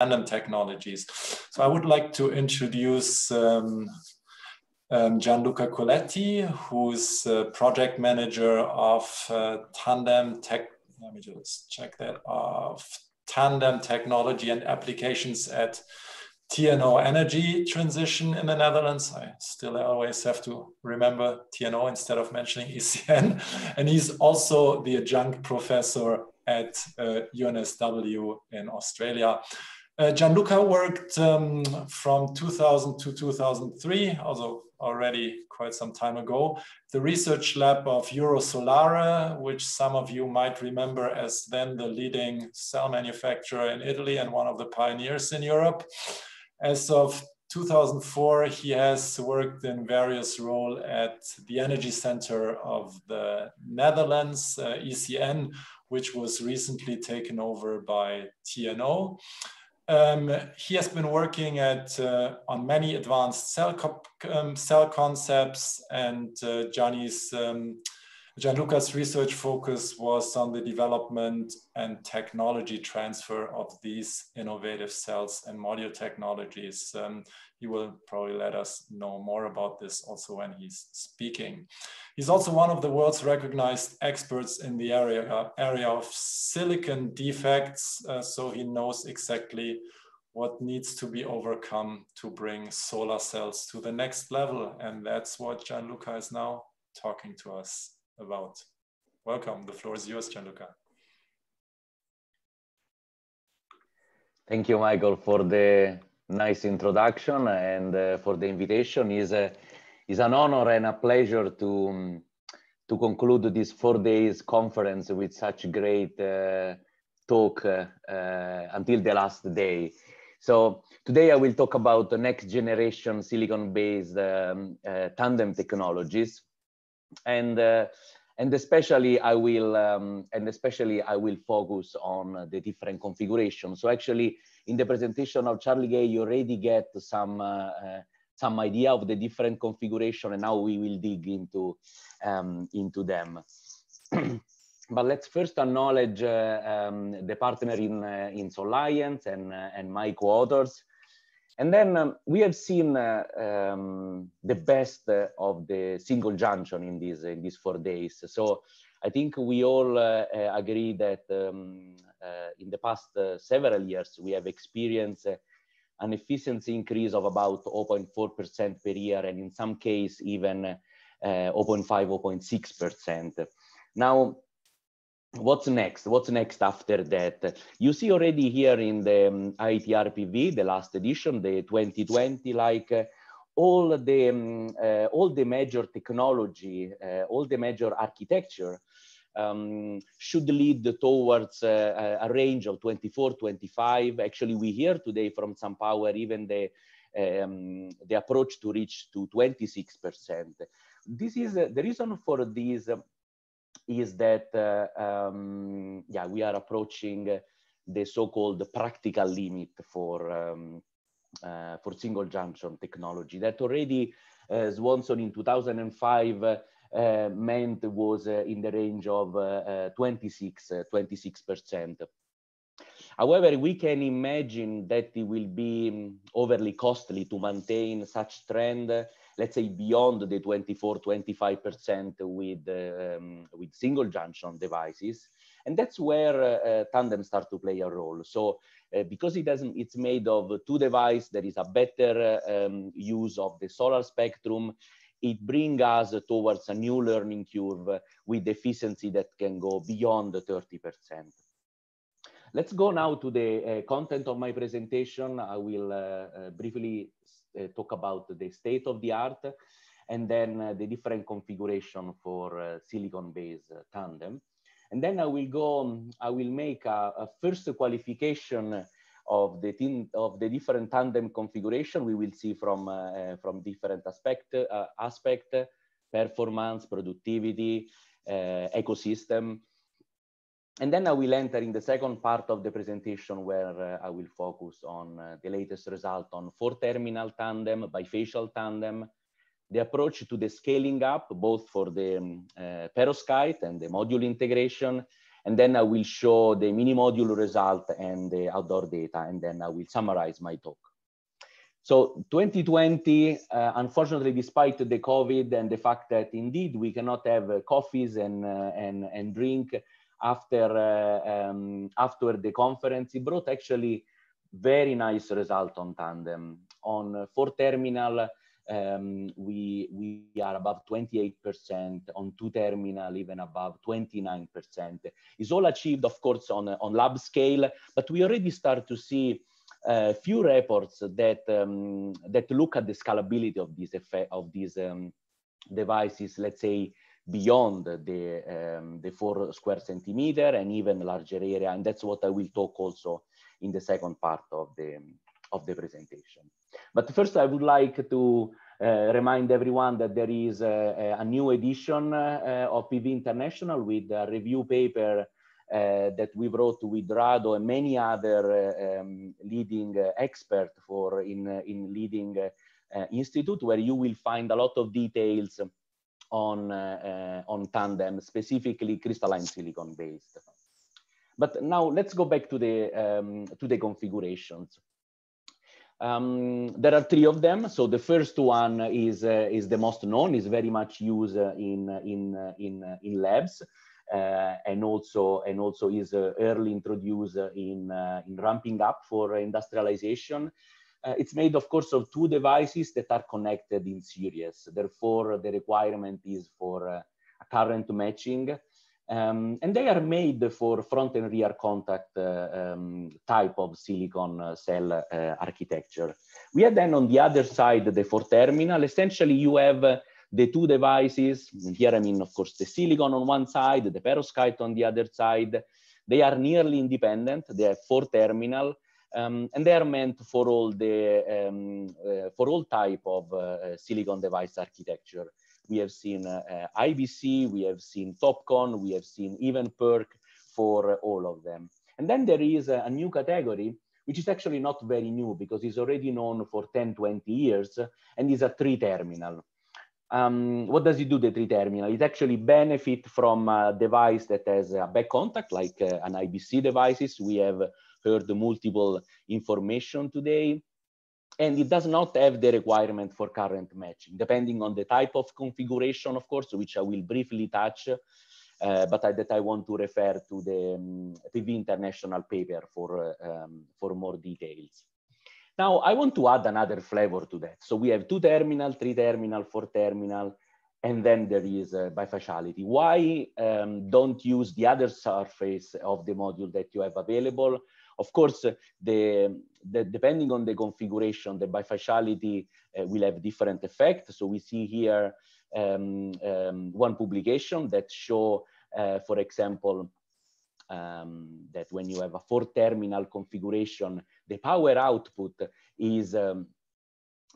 Tandem technologies. So I would like to introduce um, um, Gianluca Coletti, who's uh, project manager of uh, Tandem Tech. Let me just check that of Tandem Technology and Applications at TNO Energy Transition in the Netherlands. I still always have to remember TNO instead of mentioning ECN. And he's also the adjunct professor at uh, UNSW in Australia. Uh, Gianluca worked um, from 2000 to 2003, although already quite some time ago, the research lab of Eurosolara, which some of you might remember as then the leading cell manufacturer in Italy and one of the pioneers in Europe. As of 2004, he has worked in various roles at the Energy Center of the Netherlands, uh, ECN, which was recently taken over by TNO. Um, he has been working at uh, on many advanced cell, co um, cell concepts, and uh, Johnny's um, Gianluca's research focus was on the development and technology transfer of these innovative cells and module technologies. Um, he will probably let us know more about this also when he's speaking. He's also one of the world's recognized experts in the area, uh, area of silicon defects, uh, so he knows exactly what needs to be overcome to bring solar cells to the next level. And that's what Gianluca is now talking to us about. Welcome. The floor is yours, Gianluca. Thank you, Michael, for the nice introduction and uh, for the invitation. is a, uh, is an honor and a pleasure to um, to conclude this four days conference with such great uh, talk uh, uh until the last day. So today I will talk about the next generation silicon-based um, uh, tandem technologies, and and especially I will um, and especially I will focus on the different configurations. So actually, in the presentation of Charlie Gay, you already get some uh, uh, some idea of the different configuration, and now we will dig into um, into them. but let's first acknowledge uh, um, the partner in uh, in Soliance and uh, and my co-authors. And then um, we have seen uh, um, the best uh, of the single junction in these in these four days. So I think we all uh, uh agree that um, uh, in the past uh, several years we have experienced an efficiency increase of about 0.4% per year, and in some case even 0.5, 0.6%. Now what's next what's next after that you see already here in the um, itrpv the last edition the 2020 like uh, all the um, uh, all the major technology uh, all the major architecture um, should lead towards uh, a range of 24 25 actually we hear today from some power even the um, the approach to reach to 26 percent this is uh, the reason for these um, is that uh, um, yeah we are approaching the so-called practical limit for um, uh, for single junction technology that already uh, Swanson in 2005 uh, meant was uh, in the range of uh, 26 percent. However, we can imagine that it will be overly costly to maintain such trend let's say beyond the 24 25% with um, with single junction devices and that's where uh, uh, tandem start to play a role so uh, because it doesn't it's made of two devices. there is a better uh, um, use of the solar spectrum it brings us towards a new learning curve with efficiency that can go beyond 30%. Let's go now to the uh, content of my presentation. I will uh, uh, briefly uh, talk about the state of the art and then uh, the different configuration for uh, silicon-based tandem. And then I will go, um, I will make a, a first qualification of the team, of the different tandem configuration we will see from uh, from different aspect uh, aspect performance productivity uh, ecosystem and then I will enter in the second part of the presentation where uh, I will focus on uh, the latest result on four-terminal tandem, bifacial tandem, the approach to the scaling up, both for the um, uh, perovskite and the module integration. And then I will show the mini module result and the outdoor data, and then I will summarize my talk. So 2020, uh, unfortunately, despite the COVID and the fact that indeed we cannot have uh, coffees and, uh, and, and drink, after, uh, um, after the conference, he brought actually very nice result on tandem. On four terminal, um, we, we are above 28%, on two terminal, even above 29%. It's all achieved, of course, on, on lab scale, but we already start to see a uh, few reports that, um, that look at the scalability of these, effect, of these um, devices, let's say beyond the, um, the four square centimeter and even larger area. And that's what I will talk also in the second part of the, of the presentation. But first I would like to uh, remind everyone that there is a, a new edition uh, of PV International with a review paper uh, that we wrote with Rado and many other uh, um, leading uh, experts for in, in leading uh, institute where you will find a lot of details on, uh, uh, on tandem, specifically crystalline silicon based. But now let's go back to the, um, to the configurations. Um, there are three of them. So the first one is, uh, is the most known, is very much used uh, in, in, in, in labs. Uh, and also and also is uh, early introduced in, in ramping up for industrialization uh, it's made, of course, of two devices that are connected in series. Therefore, the requirement is for uh, current matching. Um, and they are made for front and rear contact uh, um, type of silicon uh, cell uh, architecture. We have then on the other side the four terminal. Essentially, you have uh, the two devices. Here, I mean, of course, the silicon on one side, the perovskite on the other side. They are nearly independent. They have four terminal um, and they are meant for all the um, uh, for all type of uh, silicon device architecture. We have seen uh, IBC, we have seen TopCon, we have seen even PERC for uh, all of them. And then there is a, a, new category, which is actually not very new because it's already known for 10, 20 years, and is a 3 terminal. Um, what does it do, the 3 terminal? It actually benefit from a device that has a back contact, like uh, an IBC devices. We have heard multiple information today. And it does not have the requirement for current matching, depending on the type of configuration, of course, which I will briefly touch, uh, but I, that I want to refer to the um, International paper for, uh, um, for more details. Now, I want to add another flavor to that. So we have two terminal, three terminal, four terminal, and then there is uh, bifaciality. Why um, don't use the other surface of the module that you have available? Of course, the, the, depending on the configuration, the bifaciality uh, will have different effects. So we see here um, um, one publication that show, uh, for example, um, that when you have a four terminal configuration, the power output is um,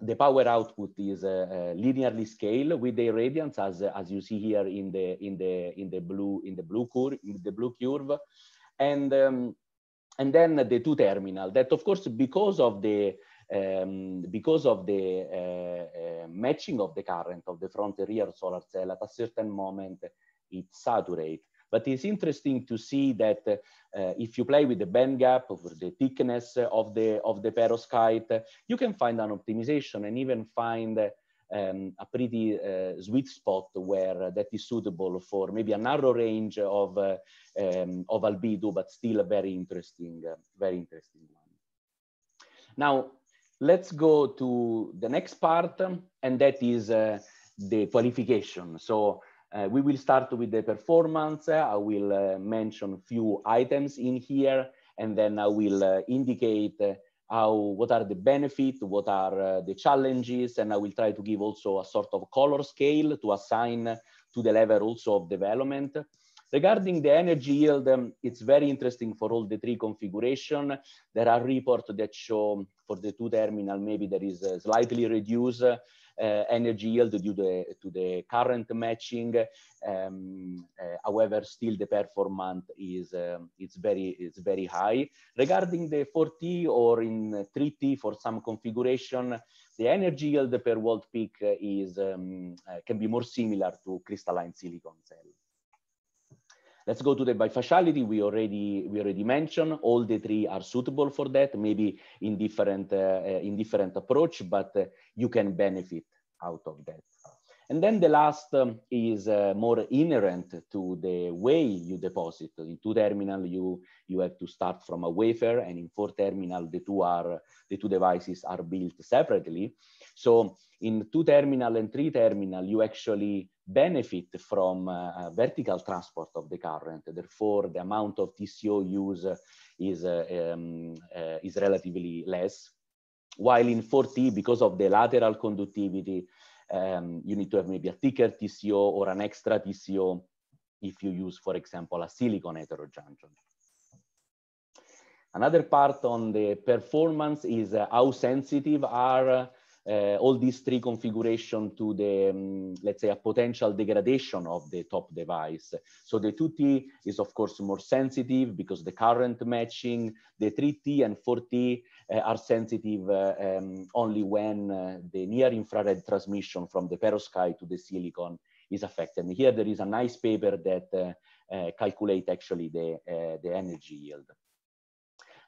the power output is uh, uh, linearly scaled with the irradiance, as as you see here in the in the in the blue in the blue curve in the blue curve, and um, and then the two terminal that of course because of the um, because of the uh, uh, matching of the current of the front rear solar cell at a certain moment it saturates. But it's interesting to see that uh, if you play with the band gap or the thickness of the, of the perovskite, you can find an optimization and even find um, a pretty uh, sweet spot where uh, that is suitable for maybe a narrow range of, uh, um, of albedo, but still a very interesting, very interesting one. Now, let's go to the next part, and that is the qualification. So uh, we will start with the performance. I will uh, mention few items in here, and then I will uh, indicate how, what are the benefits, what are uh, the challenges, and I will try to give also a sort of color scale to assign to the level also of development. Regarding the energy yield, um, it's very interesting for all the three configuration. There are reports that show um, for the two terminal, maybe there is uh, slightly reduced uh, energy yield due the, to the current matching. Um, uh, however, still the performance is um, it's very it's very high. Regarding the 4T or in 3T for some configuration, the energy yield per volt peak is um, uh, can be more similar to crystalline silicon cell. Let's go to the bifaciality. We already we already mentioned all the three are suitable for that. Maybe in different uh, uh in different approach, but uh, you can benefit out of that. And then the last um, is uh, more inherent to the way you deposit. In two terminal, you, you have to start from a wafer and in four terminal, the two are, the two devices are built separately. So in two terminal and three terminal, you actually benefit from uh, vertical transport of the current. Therefore, the amount of TCO use is, uh, um, uh, is relatively less. While in 4T, because of the lateral conductivity, um, you need to have maybe a thicker TCO or an extra TCO if you use, for example, a silicon heterojunction. Another part on the performance is uh, how sensitive are uh, all these three configuration to the, um, let's say, a potential degradation of the top device. So the 2T is, of course, more sensitive because the current matching, the 3T and 4T Eh, are sensitive eh, um, only when eh, the near infrared transmission from the perovskite to the silicon is affected. And here there is a nice paper that calculate actually the, the energy yield.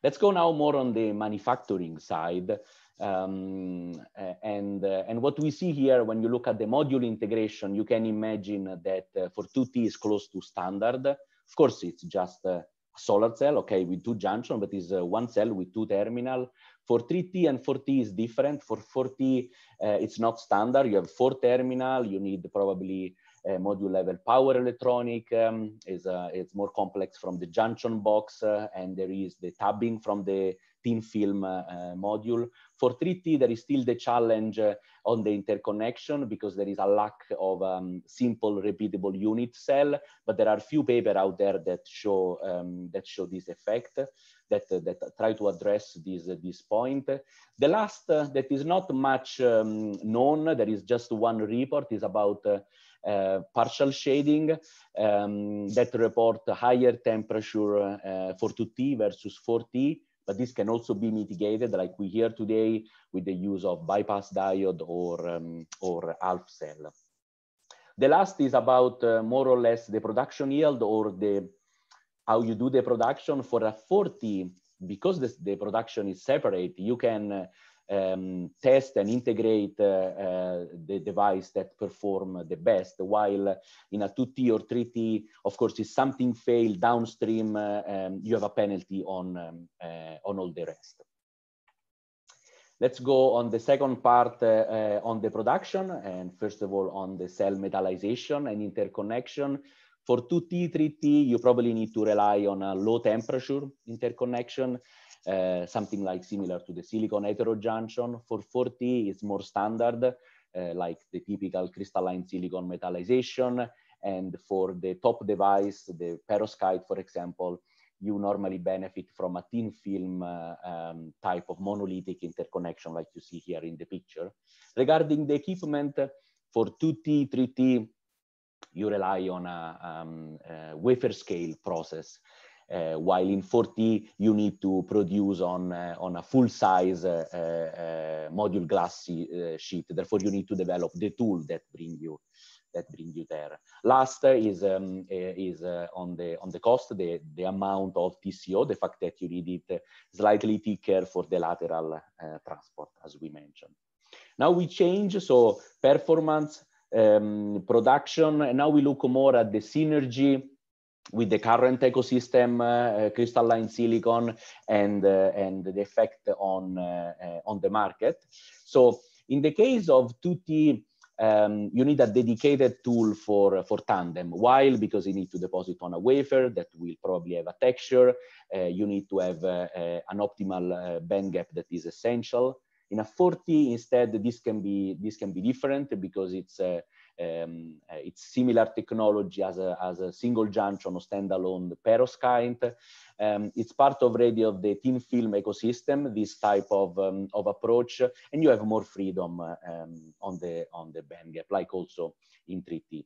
Let's go now more on the manufacturing side. Um, and, uh, and what we see here, when you look at the module integration, you can imagine that uh, for 2T is close to standard. Of course, it's just uh, solar cell, okay, with two junction, but is uh, one cell with two terminal. For 3T and 4T is different. For 4T, uh, it's not standard. You have four terminal. You need probably uh, module level power electronic. Um, is uh, it's more complex from the junction box, uh, and there is the tabbing from the thin film uh, module. For 3T, there is still the challenge uh, on the interconnection because there is a lack of um, simple repeatable unit cell, but there are few papers out there that show, um, that show this effect, that, uh, that try to address this, this point. The last that is not much um, known, there is just one report, is about uh, partial shading um, that report higher temperature uh, for 2T versus 4T but this can also be mitigated like we hear today with the use of bypass diode or, um, or Alf cell. The last is about uh, more or less the production yield or the how you do the production for a 40, because this, the production is separate, you can uh, um, test and integrate uh, uh, the device that perform the best, while in a 2T or 3T, of course, if something failed downstream, uh, um, you have a penalty on, um, on all the rest. Let's go on the second part uh, uh, on the production and first of all on the cell metallization and interconnection. For 2T, 3T, you probably need to rely on a low temperature interconnection uh, something like similar to the silicon heterojunction. For 4T, it's more standard, uh, like the typical crystalline silicon metallization. And for the top device, the perovskite, for example, you normally benefit from a thin film uh, um, type of monolithic interconnection like you see here in the picture. Regarding the equipment for 2T, 3T, you rely on a, um, a uh, wafer scale process uh, while in 4T you need to produce on, uh, on a full size uh, module glass sheet. Therefore, you need to develop the tool that bring you that bring you there. Last is um, is on the on the cost the the amount of TCO. The fact that you need it slightly thicker for the lateral transport, as we mentioned. Now we change so performance um, production. And now we look more at the synergy with the current ecosystem, uh, uh crystalline silicon, and uh, and the effect on uh, uh, on the market. So in the case of 2T, um, you need a dedicated tool for uh, for tandem. While because you need to deposit on a wafer that will probably have a texture, you need to have an optimal band gap that is essential. In a 40, instead, this can be this can be different because it's um, its similar technology as a, as a single junction or standalone perovskite. Um, it's part already of the thin film ecosystem, this type of, um, of approach, and you have more freedom ehm, on, the, on the bandgap, like also in 3T.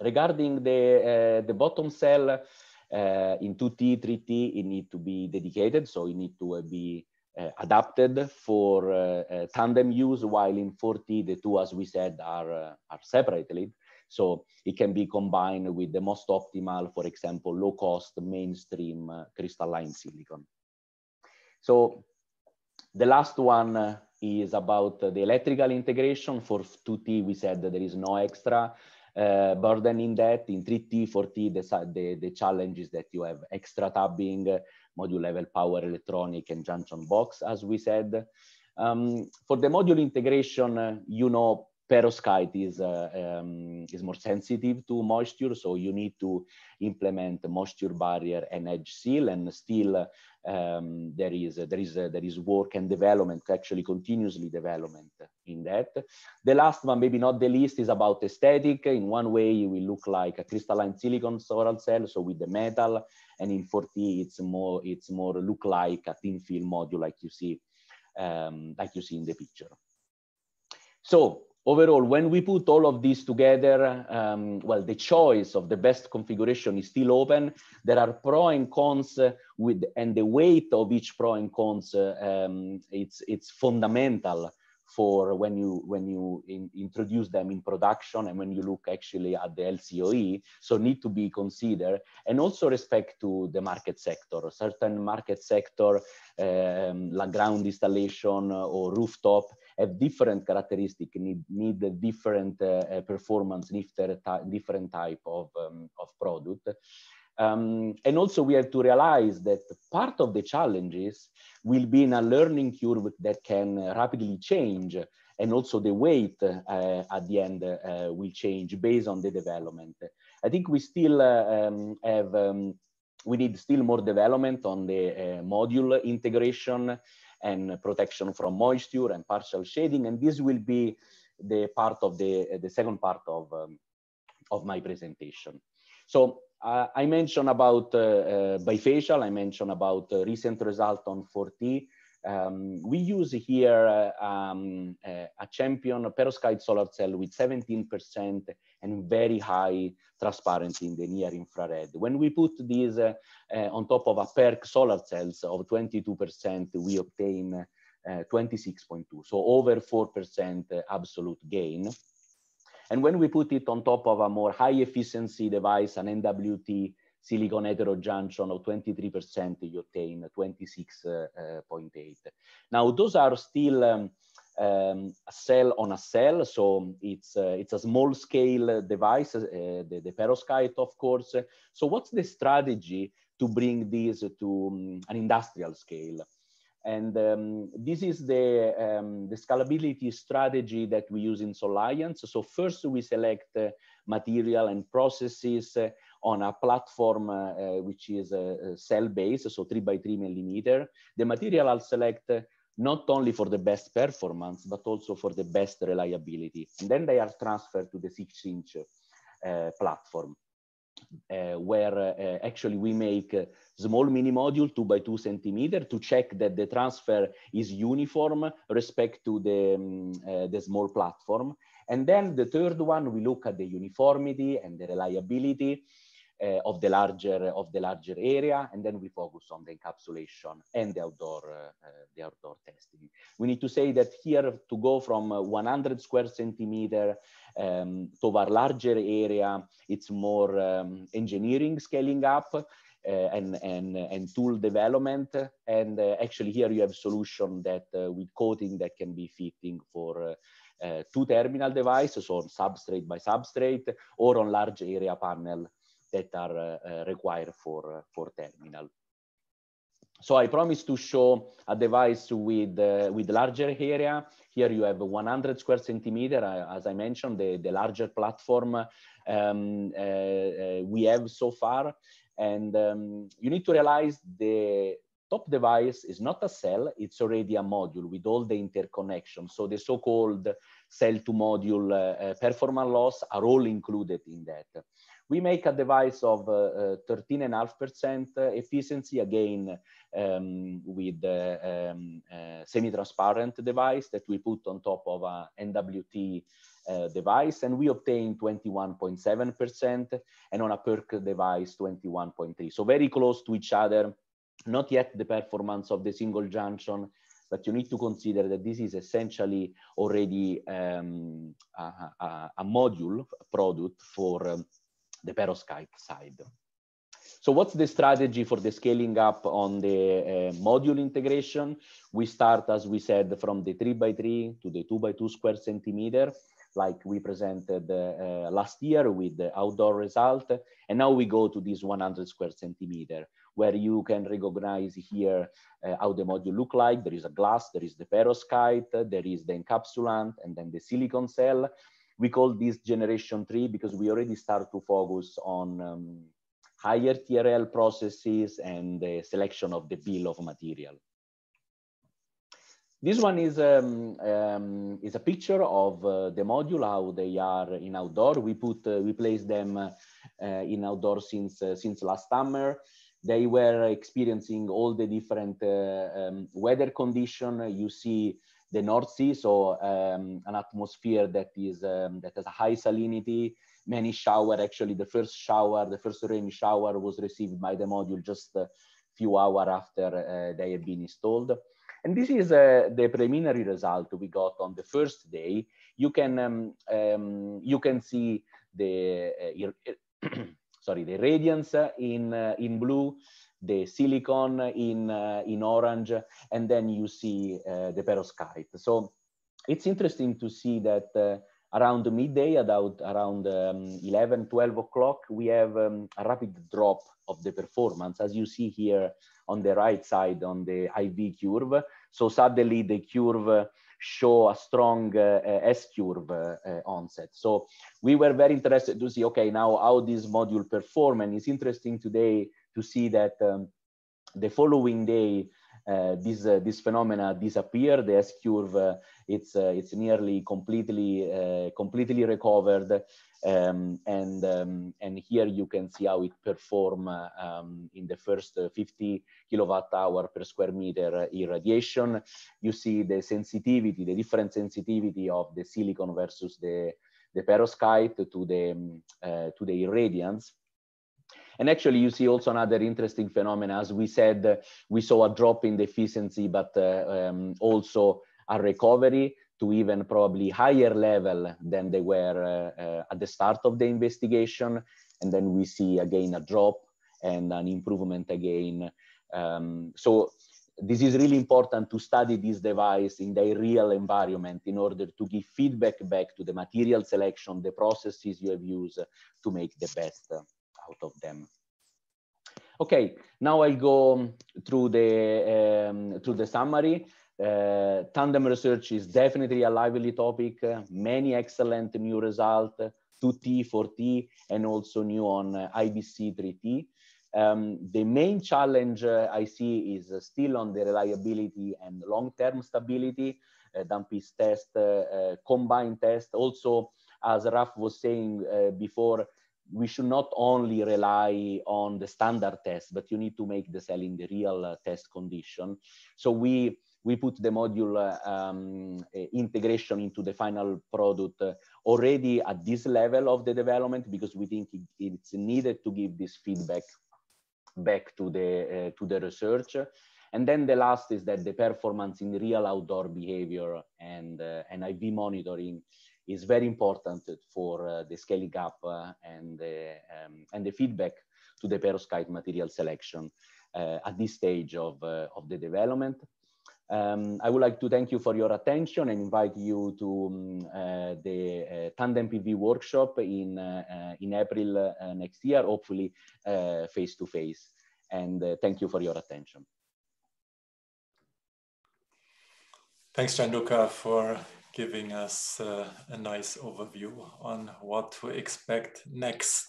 Regarding the, uh, the bottom cell, uh, in 2T, 3T, it need to be dedicated, so it need to uh, be Eh, adapted for eh, eh, tandem use, while in 4T, the two, as we said, are, are separately. So it can be combined with the most optimal, for example, low cost mainstream crystalline silicon. So the last one is about the electrical integration. For 2T, we said that there is no extra uh, in that in 3T, 4T, the, the, the challenges that you have extra tabbing, module level power electronic and junction box, as we said. Um, for the module integration, uh, you know Perovskite is, uh, um, is more sensitive to moisture, so you need to implement a moisture barrier and edge seal. And still, um, there is there is there is work and development, actually continuously development in that. The last one, maybe not the least, is about aesthetic. In one way, it will look like a crystalline silicon solar cell, so with the metal, and in 4T, it's more it's more look like a thin film module, like you see um, like you see in the picture. So overall, when we put all of these together, um, well, the choice of the best configuration is still open. There are pro and cons uh, with, and the weight of each pro and cons, uh, um, it's, it's fundamental for when you, when you in, introduce them in production and when you look actually at the LCOE, so need to be considered. And also respect to the market sector, certain market sector, um, ground installation or rooftop, have different characteristics need, need different uh, performance, different type of, um, of product. Um, and also we have to realize that part of the challenges will be in a learning curve that can rapidly change and also the weight uh, at the end uh, will change based on the development. I think we still uh, um, have, um, we need still more development on the uh, module integration and protection from moisture and partial shading. And this will be the part of the, the second part of, um, of my presentation. So uh, I mentioned about uh, uh, bifacial, I mentioned about uh, recent result on 4T. Um, we use here uh, um, uh, a champion perovskite solar cell with 17% and very high transparency in the near infrared. When we put these uh, uh, on top of a PERC solar cells of 22%, we obtain uh, 26.2, so over 4% absolute gain. And when we put it on top of a more high efficiency device, an NWT silicon heterojunction of 23%, you obtain 26.8. Uh, uh, now, those are still um, um, a cell on a cell. So it's uh, it's a small scale device, uh, the, the perovskite, of course. So what's the strategy to bring this to um, an industrial scale? And um, this is the, um, the scalability strategy that we use in Soliance. So first we select uh, material and processes uh, on a platform uh, uh which is uh, uh cell based, so three by three millimeter. The material I'll select not only for the best performance, but also for the best reliability. And then they are transferred to the six inch uh, platform, uh, where uh, actually we make a small mini module two by two centimeter to check that the transfer is uniform respect to the, um, uh, the small platform. And then the third one, we look at the uniformity and the reliability uh, of the larger of the larger area, and then we focus on the encapsulation and the outdoor uh, the outdoor testing. We need to say that here to go from 100 square centimeter um, to our larger area, it's more um, engineering scaling up. Uh, and, and, and tool development. And uh, actually here you have solution that uh, with coating that can be fitting for two terminal devices so on substrate by substrate or on large area panel that are uh, required for, uh, for terminal. So I promised to show a device with, uh, with larger area. Here you have 100 square centimeter. Uh, as I mentioned, the, the larger platform um, uh, uh, we have so far. And um, you need to realize the top device is not a cell, it's already a module with all the interconnections. So the so-called cell to module performance loss are all included in that. We make a device of 13.5% uh, efficiency, again, um, with uh, um, uh, semi-transparent device that we put on top of a NWT uh, device and we obtain 21.7% and on a PERC device 21.3. So very close to each other, not yet the performance of the single junction, but you need to consider that this is essentially already um, a, a, a, module product for um, the perovskite side. So what's the strategy for the scaling up on the uh, module integration? We start, as we said, from the three by three to the two by two square centimeter, like we presented uh, uh last year with the outdoor result. And now we go to this 100 square centimeter, where you can recognize here uh, how the module look like. There is a glass, there is the perovskite, there is the encapsulant, and then the silicon cell we call this generation three because we already start to focus on um, higher TRL processes and the selection of the bill of material. This one is, um, um, is a picture of uh, the module, how they are in outdoor. We put, uh, we placed them uh, in outdoor since, uh, since last summer. They were experiencing all the different uh, um, weather condition. You see the North Sea, so um, an atmosphere that is um, that has a high salinity, many shower. Actually, the first shower, the first rain shower, was received by the module just a few hours after uh, they have been installed. And this is uh, the preliminary result we got on the first day. You can um, um, you can see the uh, sorry the radiance uh, in uh, in blue the silicon in, uh, in orange, and then you see uh, the perovskite. So it's interesting to see that uh, around midday, about around um, 11, 12 o'clock, we have um, a rapid drop of the performance, as you see here on the right side on the IV curve. So suddenly the curve show a strong uh, S curve uh, uh, onset. So we were very interested to see, okay, now how this module perform. And it's interesting today to see that um, the following day, uh, this uh, phenomena disappear. The S curve uh, it's uh, it's nearly completely uh, completely recovered, um, and um, and here you can see how it perform uh, um, in the first 50 kilowatt hour per square meter irradiation. You see the sensitivity, the different sensitivity of the silicon versus the the perovskite to the um, to the irradiance and actually, you see also another interesting phenomenon. As we said, uh, we saw a drop in the efficiency, but uh, um, also a recovery to even probably higher level than they were uh, uh, at the start of the investigation. And then we see again a drop and an improvement again. Um, so this is really important to study this device in the real environment in order to give feedback back to the material selection, the processes you have used to make the best out of them. Okay, now I'll go through the, um, through the summary. Uh, tandem research is definitely a lively topic, uh, many excellent new results, 2T, 4T, and also new on uh, IBC 3T. Um, the main challenge uh, I see is uh, still on the reliability and long-term stability, uh, Dumpy's test, uh, combined test. Also, as Raf was saying before, we should not only rely on the standard test, but you need to make the cell in the real uh, test condition. So we we put the module uh, um, uh, integration into the final product uh, already at this level of the development because we think it, it's needed to give this feedback back to the uh, to the research. And then the last is that the performance in real outdoor behavior and uh, I V monitoring is very important for uh, the scaling up uh, and, um, and the feedback to the perovskite material selection uh, at this stage of, of the development. Um, I would like to thank you for your attention and invite you to um, uh, the uh, Tandem PV workshop in, uh, in April next year, hopefully face to face. And thank you for your attention. Thanks, Chanduka, for giving us uh, a nice overview on what to expect next.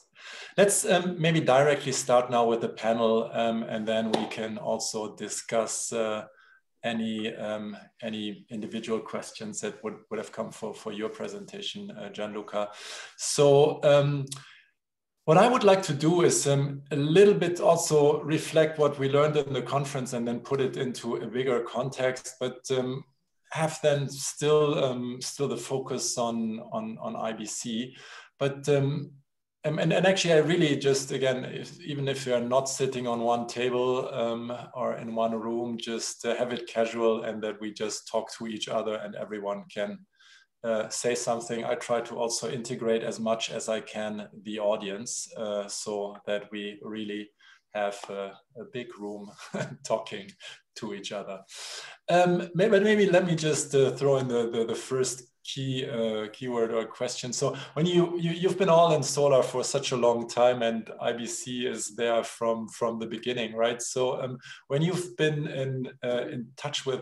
Let's um, maybe directly start now with the panel um, and then we can also discuss uh, any, um, any individual questions that would, would have come for, for your presentation, uh, Gianluca. So um, what I would like to do is um, a little bit also reflect what we learned in the conference and then put it into a bigger context. But um, have then still um, still the focus on on on IBC, but um, um, and, and actually I really just again if, even if you are not sitting on one table um, or in one room, just uh, have it casual and that we just talk to each other and everyone can uh, say something. I try to also integrate as much as I can the audience uh, so that we really have a, a big room talking to each other. Um, maybe, maybe let me just uh, throw in the, the, the first key uh, keyword or question. So when you, you have been all in solar for such a long time, and IBC is there from from the beginning, right? So um, when you've been in uh, in touch with